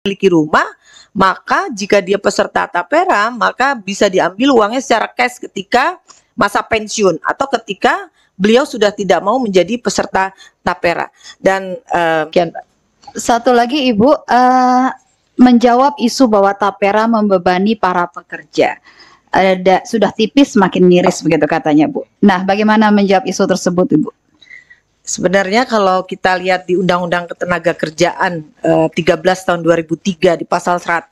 memiliki rumah, maka jika dia peserta tapera, maka bisa diambil uangnya secara cash ketika masa pensiun atau ketika beliau sudah tidak mau menjadi peserta tapera. Dan uh, eh, kian. satu lagi Ibu uh, menjawab isu bahwa tapera membebani para pekerja. Ada sudah tipis makin miris begitu katanya Bu. Nah, bagaimana menjawab isu tersebut Ibu? Sebenarnya kalau kita lihat di Undang-Undang Ketenaga Kerjaan eh, 13 tahun 2003 di pasal 100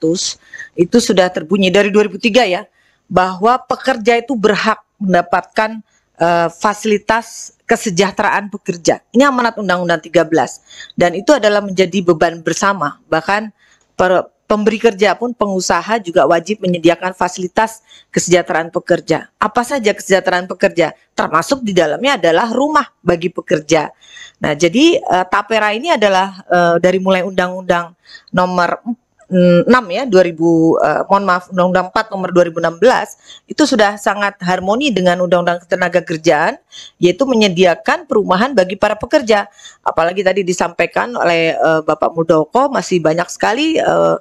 itu sudah terbunyi dari 2003 ya bahwa pekerja itu berhak mendapatkan eh, fasilitas kesejahteraan pekerja. Ini amanat Undang-Undang 13 dan itu adalah menjadi beban bersama bahkan per, pemberi kerja pun pengusaha juga wajib menyediakan fasilitas kesejahteraan pekerja. Apa saja kesejahteraan pekerja? Termasuk di dalamnya adalah rumah bagi pekerja. Nah, jadi uh, tapera ini adalah uh, dari mulai undang-undang nomor 6 ya 2000 eh, mohon maaf Undang-Undang 4 nomor 2016 itu sudah sangat harmoni dengan Undang-Undang Ketenaga Kerjaan yaitu menyediakan perumahan bagi para pekerja apalagi tadi disampaikan oleh eh, Bapak Muldoko masih banyak sekali saudara eh,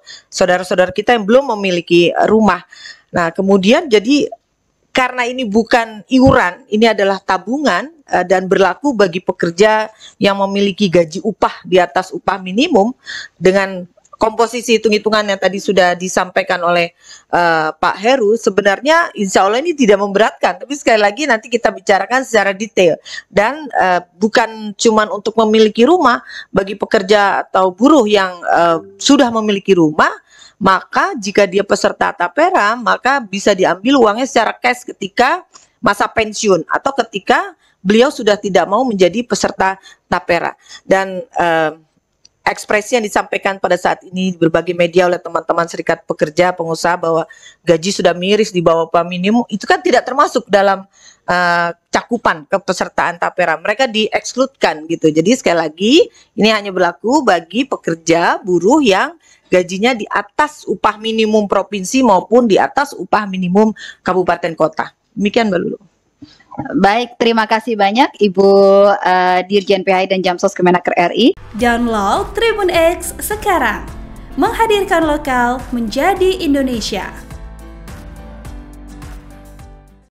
saudara-saudara kita yang belum memiliki rumah nah kemudian jadi karena ini bukan iuran, ini adalah tabungan eh, dan berlaku bagi pekerja yang memiliki gaji upah di atas upah minimum dengan komposisi hitung hitungan yang tadi sudah disampaikan oleh uh, Pak Heru sebenarnya insya Allah ini tidak memberatkan tapi sekali lagi nanti kita bicarakan secara detail dan uh, bukan cuman untuk memiliki rumah bagi pekerja atau buruh yang uh, sudah memiliki rumah maka jika dia peserta tapera maka bisa diambil uangnya secara cash ketika masa pensiun atau ketika beliau sudah tidak mau menjadi peserta tapera dan uh, ekspresi yang disampaikan pada saat ini di berbagai media oleh teman-teman serikat pekerja, pengusaha bahwa gaji sudah miris di bawah minimum itu kan tidak termasuk dalam uh, cakupan kepesertaan tapera. Mereka diekskludkan gitu. Jadi sekali lagi ini hanya berlaku bagi pekerja buruh yang gajinya di atas upah minimum provinsi maupun di atas upah minimum kabupaten kota. Demikian Mbak Lulu. Baik, terima kasih banyak Ibu uh, Dirjen PHI dan Jamsos Kemenaker RI. Download Tribun X sekarang. Menghadirkan lokal menjadi Indonesia.